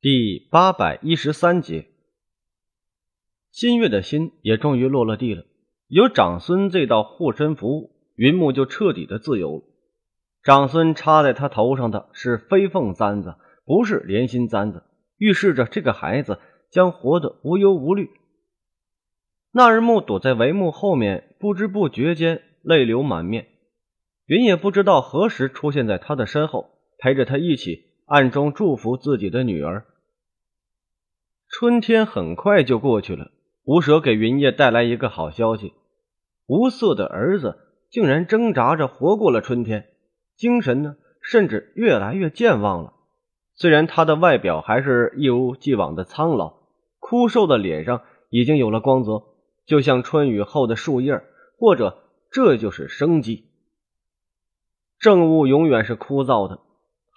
第八百一十三节，新月的心也终于落了地了。有长孙这道护身符，云木就彻底的自由了。长孙插在他头上的是飞凤簪子，不是连心簪子，预示着这个孩子将活得无忧无虑。那日木躲在帷幕后面，不知不觉间泪流满面。云也不知道何时出现在他的身后，陪着他一起。暗中祝福自己的女儿。春天很快就过去了。无蛇给云叶带来一个好消息：无色的儿子竟然挣扎着活过了春天，精神呢，甚至越来越健忘了。虽然他的外表还是一如既往的苍老，枯瘦的脸上已经有了光泽，就像春雨后的树叶，或者这就是生机。政务永远是枯燥的。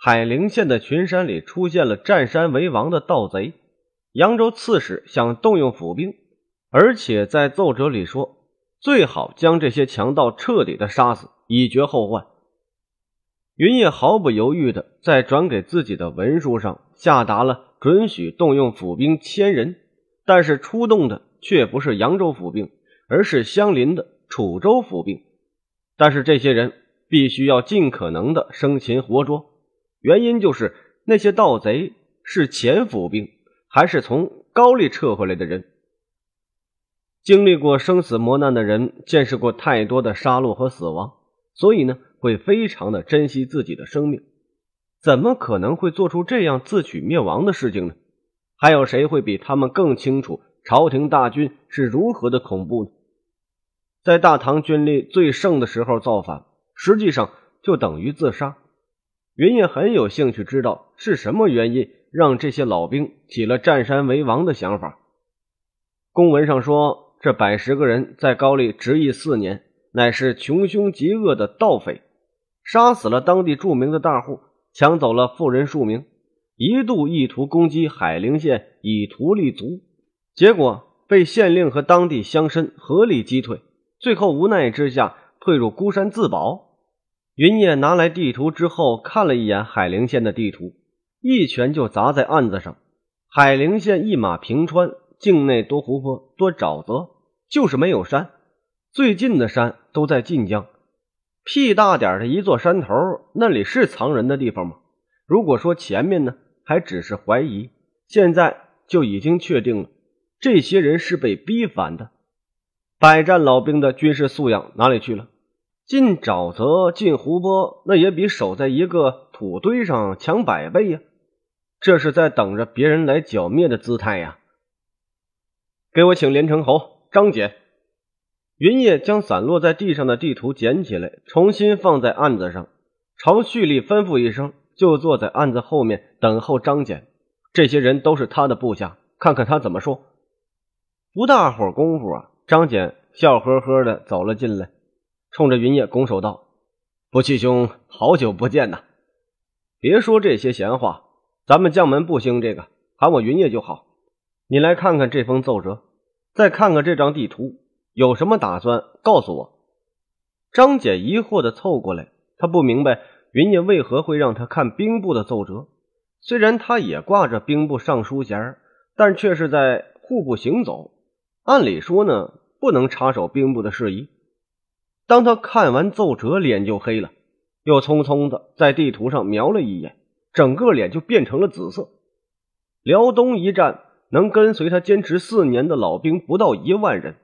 海陵县的群山里出现了占山为王的盗贼，扬州刺史想动用府兵，而且在奏折里说，最好将这些强盗彻底的杀死，以绝后患。云烨毫不犹豫的在转给自己的文书上下达了准许动用府兵千人，但是出动的却不是扬州府兵，而是相邻的楚州府兵，但是这些人必须要尽可能的生擒活捉。原因就是那些盗贼是前府兵，还是从高丽撤回来的人。经历过生死磨难的人，见识过太多的杀戮和死亡，所以呢，会非常的珍惜自己的生命。怎么可能会做出这样自取灭亡的事情呢？还有谁会比他们更清楚朝廷大军是如何的恐怖呢？在大唐军力最盛的时候造反，实际上就等于自杀。云烨很有兴趣知道是什么原因让这些老兵起了占山为王的想法。公文上说，这百十个人在高丽执役四年，乃是穷凶极恶的盗匪，杀死了当地著名的大户，抢走了富人数名，一度意图攻击海陵县以图立足，结果被县令和当地乡绅合力击退，最后无奈之下退入孤山自保。云念拿来地图之后，看了一眼海陵县的地图，一拳就砸在案子上。海陵县一马平川，境内多湖泊、多沼泽，就是没有山。最近的山都在晋江，屁大点的一座山头，那里是藏人的地方吗？如果说前面呢还只是怀疑，现在就已经确定了，这些人是被逼反的。百战老兵的军事素养哪里去了？进沼泽，进湖泊，那也比守在一个土堆上强百倍呀！这是在等着别人来剿灭的姿态呀！给我请连城侯张简。云烨将散落在地上的地图捡起来，重新放在案子上，朝旭丽吩咐一声，就坐在案子后面等候张简。这些人都是他的部下，看看他怎么说。不大会儿功夫啊，张简笑呵呵的走了进来。冲着云烨拱手道：“不弃兄，好久不见呐！别说这些闲话，咱们将门不兴，这个喊我云烨就好。你来看看这封奏折，再看看这张地图，有什么打算，告诉我。”张姐疑惑地凑过来，她不明白云烨为何会让他看兵部的奏折。虽然他也挂着兵部尚书衔，但却是在户部行走，按理说呢，不能插手兵部的事宜。当他看完奏折，脸就黑了，又匆匆的在地图上瞄了一眼，整个脸就变成了紫色。辽东一战，能跟随他坚持四年的老兵不到一万人，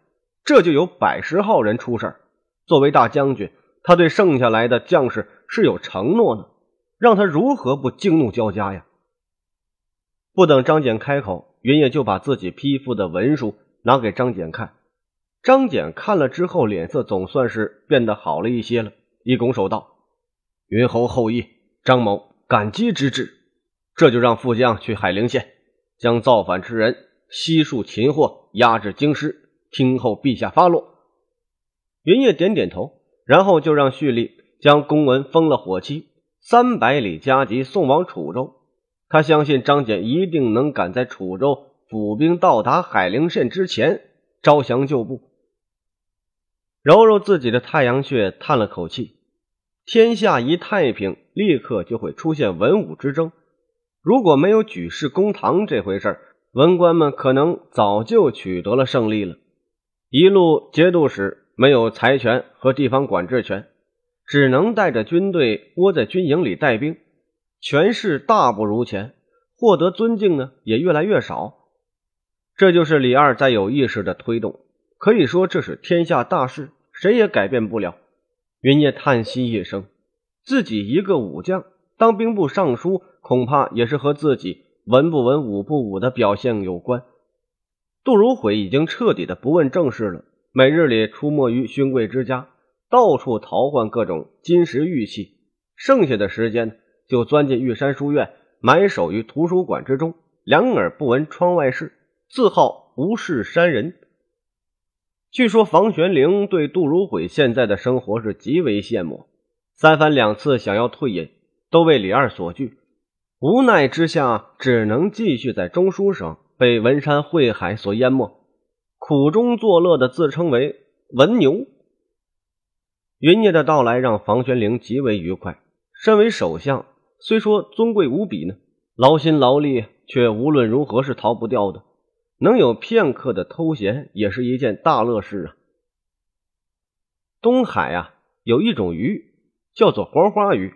这就有百十号人出事作为大将军，他对剩下来的将士是有承诺的，让他如何不惊怒交加呀？不等张俭开口，云烨就把自己批复的文书拿给张俭看。张俭看了之后，脸色总算是变得好了一些了，一拱手道：“云侯厚裔张某感激之至。这就让副将去海陵县，将造反之人悉数擒获，押至京师，听候陛下发落。”云烨点点头，然后就让胥吏将公文封了火漆，三百里加急送往楚州。他相信张俭一定能赶在楚州府兵到达海陵县之前。招降旧部，揉揉自己的太阳穴，叹了口气。天下一太平，立刻就会出现文武之争。如果没有举事公堂这回事儿，文官们可能早就取得了胜利了。一路节度使没有财权和地方管制权，只能带着军队窝在军营里带兵，权势大不如前，获得尊敬呢也越来越少。这就是李二在有意识的推动，可以说这是天下大事，谁也改变不了。云烨叹息一声，自己一个武将当兵部尚书，恐怕也是和自己文不文、武不武的表现有关。杜如晦已经彻底的不问政事了，每日里出没于勋贵之家，到处淘换各种金石玉器，剩下的时间就钻进玉山书院，埋首于图书馆之中，两耳不闻窗外事。自号无事山人。据说房玄龄对杜如晦现在的生活是极为羡慕，三番两次想要退隐，都为李二所拒。无奈之下，只能继续在中书省被文山会海所淹没，苦中作乐的自称为文牛。云烨的到来让房玄龄极为愉快。身为首相，虽说尊贵无比呢，劳心劳力却无论如何是逃不掉的。能有片刻的偷闲，也是一件大乐事啊。东海啊，有一种鱼叫做黄花鱼。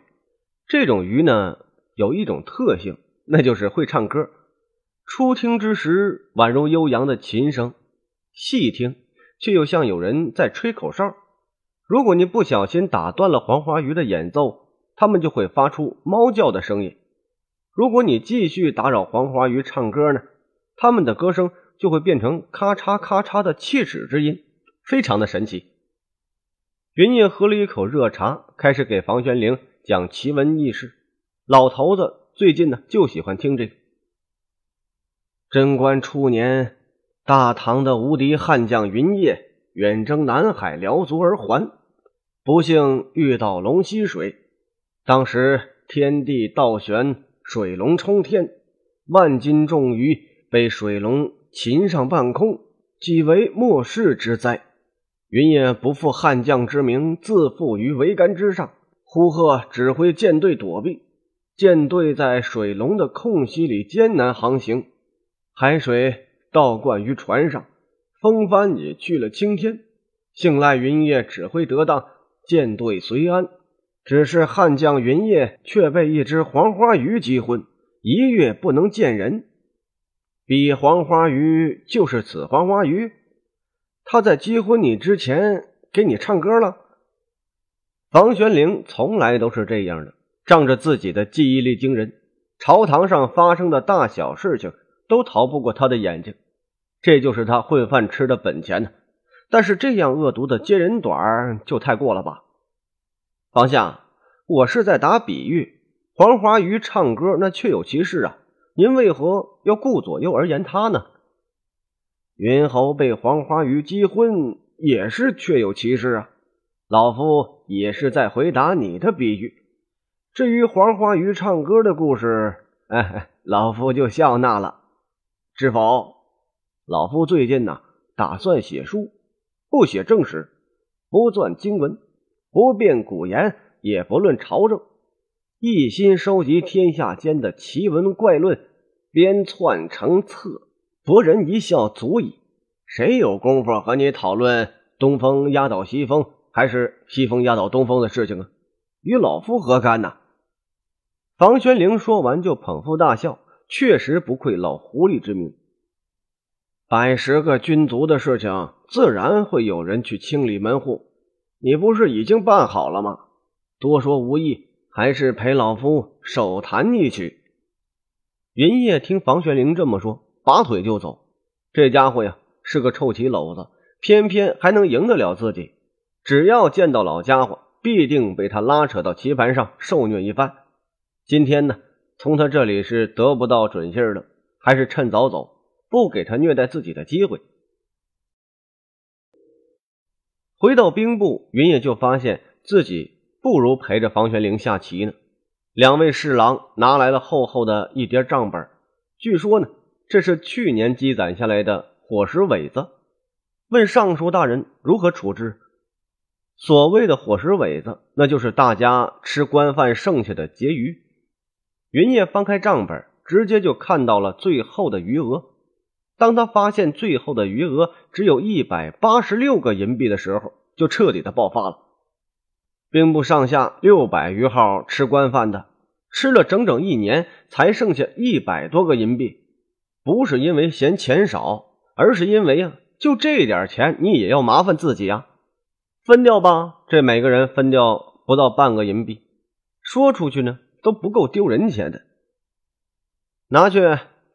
这种鱼呢，有一种特性，那就是会唱歌。初听之时，宛如悠扬的琴声；细听，却又像有人在吹口哨。如果你不小心打断了黄花鱼的演奏，它们就会发出猫叫的声音。如果你继续打扰黄花鱼唱歌呢？他们的歌声就会变成咔嚓咔嚓的切齿之音，非常的神奇。云烨喝了一口热茶，开始给房玄龄讲奇闻异事。老头子最近呢，就喜欢听这个。贞观初年，大唐的无敌悍将云烨远征南海辽族而还，不幸遇到龙吸水。当时天地倒悬，水龙冲天，万斤重鱼。被水龙擒上半空，即为末世之灾。云烨不负悍将之名，自缚于桅杆之上，呼喝指挥舰队躲避。舰队在水龙的空隙里艰难航行，海水倒灌于船上，风帆也去了青天。幸赖云烨指挥得当，舰队随安。只是悍将云烨却被一只黄花鱼击昏，一月不能见人。比黄花鱼就是此黄花鱼，他在结婚你之前给你唱歌了。房玄龄从来都是这样的，仗着自己的记忆力惊人，朝堂上发生的大小事情都逃不过他的眼睛，这就是他混饭吃的本钱呢。但是这样恶毒的揭人短就太过了吧？房相，我是在打比喻，黄花鱼唱歌那确有其事啊。您为何要顾左右而言他呢？云侯被黄花鱼击昏也是确有其事啊。老夫也是在回答你的比喻。至于黄花鱼唱歌的故事，老夫就笑纳了。知否？老夫最近呢，打算写书，不写正史，不撰经文，不辨古言，也不论朝政，一心收集天下间的奇闻怪论。编篡成册，博人一笑足矣。谁有功夫和你讨论东风压倒西风还是西风压倒东风的事情啊？与老夫何干呐？房玄龄说完就捧腹大笑，确实不愧老狐狸之名。百十个军卒的事情，自然会有人去清理门户。你不是已经办好了吗？多说无益，还是陪老夫手谈一曲。云烨听房玄龄这么说，拔腿就走。这家伙呀，是个臭棋篓子，偏偏还能赢得了自己。只要见到老家伙，必定被他拉扯到棋盘上受虐一番。今天呢，从他这里是得不到准信儿还是趁早走，不给他虐待自己的机会。回到兵部，云烨就发现自己不如陪着房玄龄下棋呢。两位侍郎拿来了厚厚的一叠账本，据说呢，这是去年积攒下来的伙食尾子。问尚书大人如何处置？所谓的伙食尾子，那就是大家吃官饭剩下的结余。云烨翻开账本，直接就看到了最后的余额。当他发现最后的余额只有一百八十六个银币的时候，就彻底的爆发了。兵部上下六百余号吃官饭的，吃了整整一年，才剩下一百多个银币。不是因为嫌钱少，而是因为呀，就这点钱，你也要麻烦自己啊。分掉吧，这每个人分掉不到半个银币，说出去呢都不够丢人钱的。拿去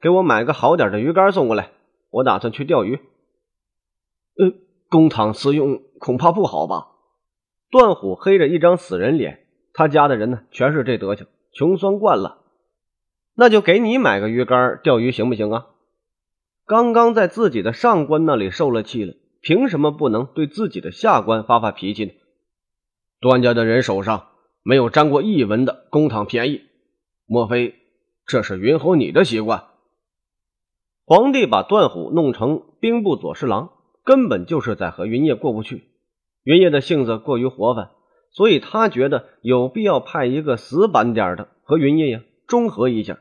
给我买个好点的鱼竿送过来，我打算去钓鱼。呃，公堂私用恐怕不好吧。段虎黑着一张死人脸，他家的人呢全是这德行，穷酸惯了，那就给你买个鱼竿钓鱼行不行啊？刚刚在自己的上官那里受了气了，凭什么不能对自己的下官发发脾气呢？段家的人手上没有沾过一文的公堂便宜，莫非这是云侯你的习惯？皇帝把段虎弄成兵部左侍郎，根本就是在和云烨过不去。云烨的性子过于活泛，所以他觉得有必要派一个死板点儿的和云烨呀中和一下。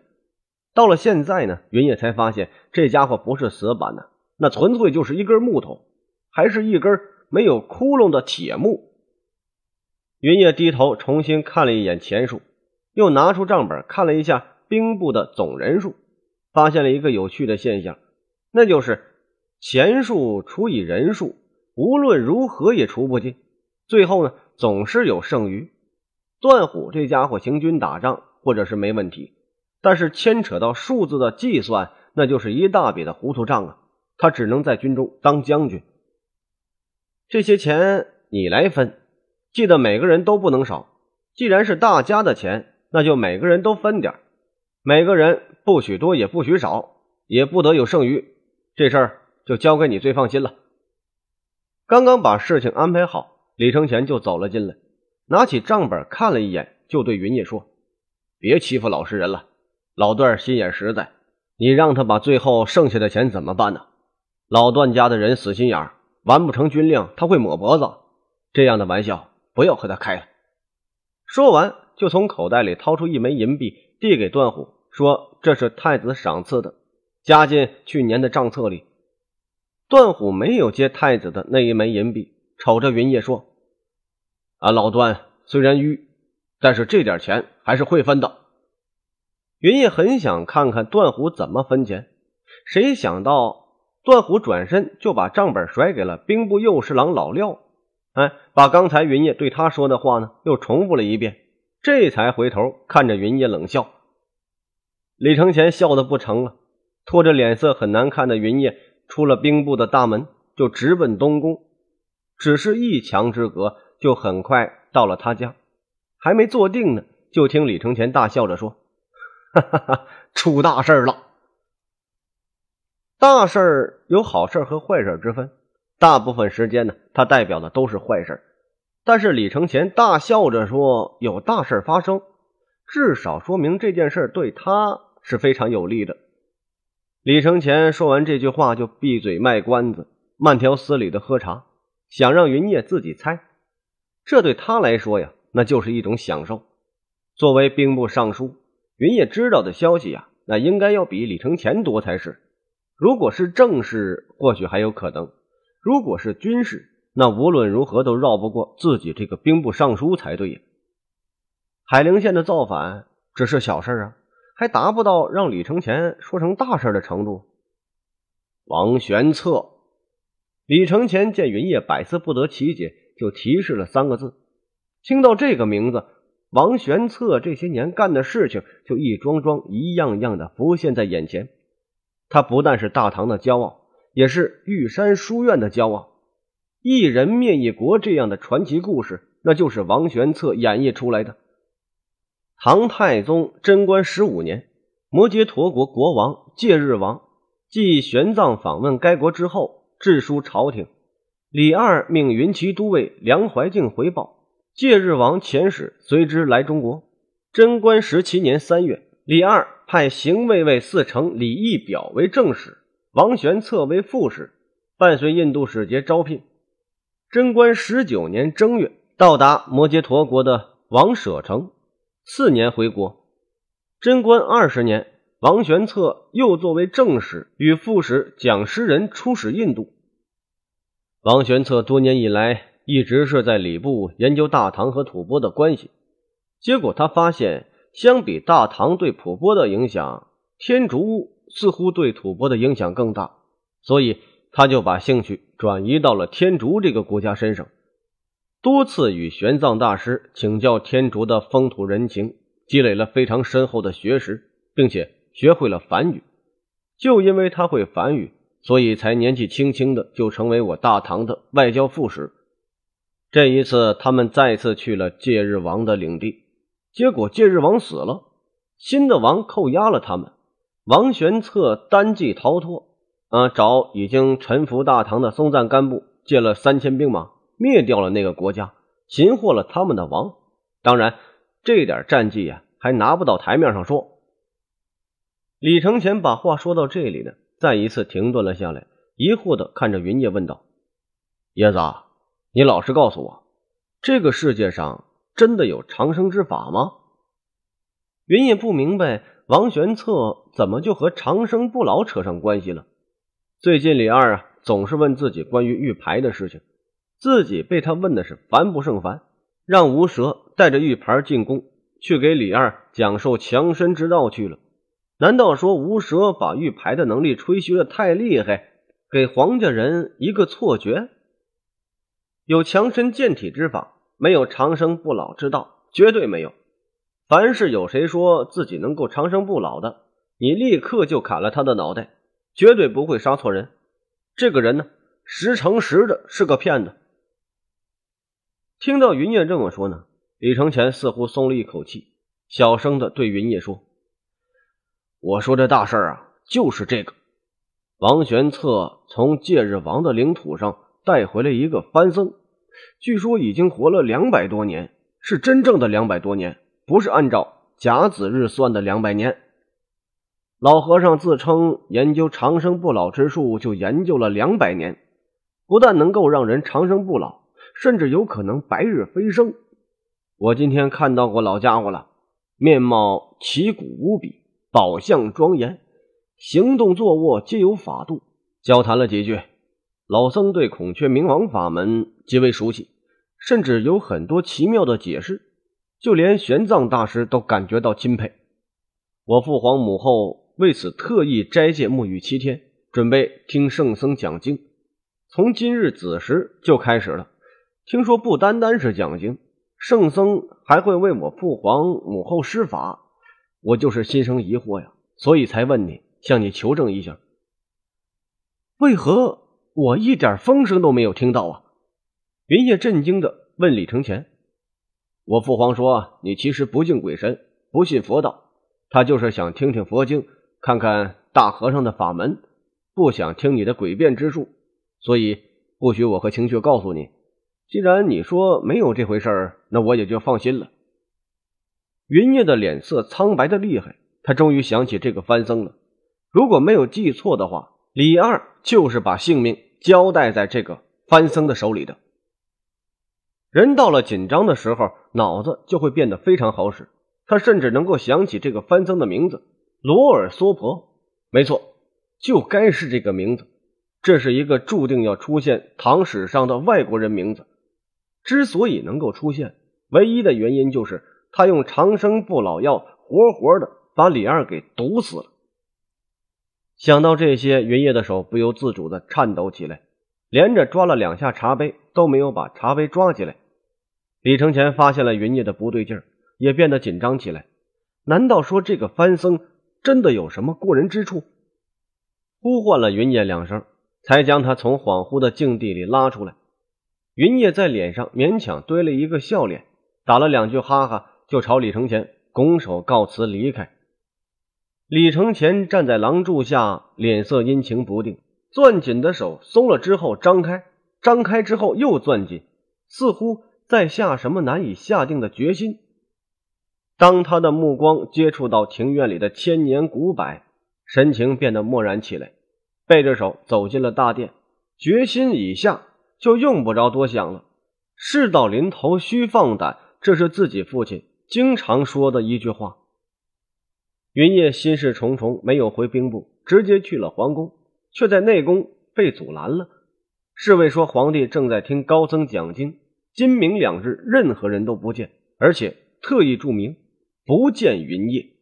到了现在呢，云烨才发现这家伙不是死板的，那纯粹就是一根木头，还是一根没有窟窿的铁木。云烨低头重新看了一眼钱数，又拿出账本看了一下兵部的总人数，发现了一个有趣的现象，那就是钱数除以人数。无论如何也除不尽，最后呢总是有剩余。段虎这家伙行军打仗或者是没问题，但是牵扯到数字的计算，那就是一大笔的糊涂账啊。他只能在军中当将军。这些钱你来分，记得每个人都不能少。既然是大家的钱，那就每个人都分点每个人不许多也不许少，也不得有剩余。这事儿就交给你最放心了。刚刚把事情安排好，李承前就走了进来，拿起账本看了一眼，就对云烨说：“别欺负老实人了，老段心眼实在，你让他把最后剩下的钱怎么办呢？老段家的人死心眼，完不成军令他会抹脖子，这样的玩笑不要和他开了。”说完，就从口袋里掏出一枚银币，递给段虎，说：“这是太子赏赐的，加进去年的账册里。”段虎没有接太子的那一枚银币，瞅着云烨说：“啊，老段虽然愚，但是这点钱还是会分的。”云烨很想看看段虎怎么分钱，谁想到段虎转身就把账本甩给了兵部右侍郎老廖，哎，把刚才云烨对他说的话呢又重复了一遍，这才回头看着云烨冷笑。李承前笑得不成了，拖着脸色很难看的云烨出了兵部的大门，就直奔东宫，只是一墙之隔，就很快到了他家。还没坐定呢，就听李承前大笑着说：“哈哈哈，出大事了！”大事有好事和坏事之分，大部分时间呢，他代表的都是坏事。但是李承前大笑着说有大事发生，至少说明这件事对他是非常有利的。李承前说完这句话，就闭嘴卖关子，慢条斯理的喝茶，想让云烨自己猜。这对他来说呀，那就是一种享受。作为兵部尚书，云烨知道的消息啊，那应该要比李承前多才是。如果是正事，或许还有可能；如果是军事，那无论如何都绕不过自己这个兵部尚书才对呀。海陵县的造反只是小事啊。还达不到让李承乾说成大事的程度。王玄策，李承乾见云烨百思不得其解，就提示了三个字。听到这个名字，王玄策这些年干的事情就一桩桩、一样样的浮现在眼前。他不但是大唐的骄傲，也是玉山书院的骄傲。一人灭一国这样的传奇故事，那就是王玄策演绎出来的。唐太宗贞观十五年，摩羯陀国国王戒日王继玄奘访问该国之后，致书朝廷。李二命云骑都尉梁怀敬回报戒日王遣使随之来中国。贞观十七年三月，李二派行卫尉四丞李义表为正使，王玄策为副使，伴随印度使节招聘。贞观十九年正月，到达摩羯陀国的王舍城。四年回国，贞观二十年，王玄策又作为正史与副使讲师人出使印度。王玄策多年以来一直是在礼部研究大唐和吐蕃的关系，结果他发现，相比大唐对吐蕃的影响，天竺似乎对吐蕃的影响更大，所以他就把兴趣转移到了天竺这个国家身上。多次与玄奘大师请教天竺的风土人情，积累了非常深厚的学识，并且学会了梵语。就因为他会梵语，所以才年纪轻轻的就成为我大唐的外交副使。这一次，他们再次去了戒日王的领地，结果戒日王死了，新的王扣押了他们。王玄策单骑逃脱，啊，找已经臣服大唐的松赞干布借了三千兵马。灭掉了那个国家，擒获了他们的王。当然，这点战绩呀，还拿不到台面上说。李承前把话说到这里呢，再一次停顿了下来，疑惑的看着云烨问道：“叶子，你老实告诉我，这个世界上真的有长生之法吗？”云烨不明白王玄策怎么就和长生不老扯上关系了。最近李二啊，总是问自己关于玉牌的事情。自己被他问的是烦不胜烦，让吴蛇带着玉牌进宫去给李二讲授强身之道去了。难道说吴蛇把玉牌的能力吹嘘的太厉害，给黄家人一个错觉？有强身健体之法，没有长生不老之道，绝对没有。凡是有谁说自己能够长生不老的，你立刻就砍了他的脑袋，绝对不会杀错人。这个人呢，十成十的是个骗子。听到云烨这么说呢，李承前似乎松了一口气，小声的对云烨说：“我说这大事儿啊，就是这个。王玄策从戒日王的领土上带回了一个番僧，据说已经活了两百多年，是真正的两百多年，不是按照甲子日算的两百年。老和尚自称研究长生不老之术就研究了两百年，不但能够让人长生不老。”甚至有可能白日飞升。我今天看到过老家伙了，面貌奇古无比，宝相庄严，行动坐卧皆有法度。交谈了几句，老僧对孔雀明王法门极为熟悉，甚至有很多奇妙的解释，就连玄奘大师都感觉到钦佩。我父皇母后为此特意斋戒沐浴七天，准备听圣僧讲经，从今日子时就开始了。听说不单单是讲经，圣僧还会为我父皇母后施法，我就是心生疑惑呀，所以才问你，向你求证一下。为何我一点风声都没有听到啊？云烨震惊的问李承前：“我父皇说你其实不敬鬼神，不信佛道，他就是想听听佛经，看看大和尚的法门，不想听你的诡辩之术，所以不许我和青雪告诉你。”既然你说没有这回事儿，那我也就放心了。云烨的脸色苍白的厉害，他终于想起这个番僧了。如果没有记错的话，李二就是把性命交代在这个番僧的手里的人。到了紧张的时候，脑子就会变得非常好使，他甚至能够想起这个番僧的名字——罗尔娑婆。没错，就该是这个名字。这是一个注定要出现唐史上的外国人名字。之所以能够出现，唯一的原因就是他用长生不老药活活的把李二给毒死了。想到这些，云烨的手不由自主的颤抖起来，连着抓了两下茶杯，都没有把茶杯抓起来。李承前发现了云烨的不对劲，也变得紧张起来。难道说这个番僧真的有什么过人之处？呼唤了云烨两声，才将他从恍惚的境地里拉出来。云烨在脸上勉强堆了一个笑脸，打了两句哈哈，就朝李承前拱手告辞离开。李承前站在廊柱下，脸色阴晴不定，攥紧的手松了之后张开，张开之后又攥紧，似乎在下什么难以下定的决心。当他的目光接触到庭院里的千年古柏，神情变得漠然起来，背着手走进了大殿，决心已下。就用不着多想了，事到临头须放胆，这是自己父亲经常说的一句话。云烨心事重重，没有回兵部，直接去了皇宫，却在内宫被阻拦了。侍卫说，皇帝正在听高僧讲经，今明两日任何人都不见，而且特意注明不见云烨。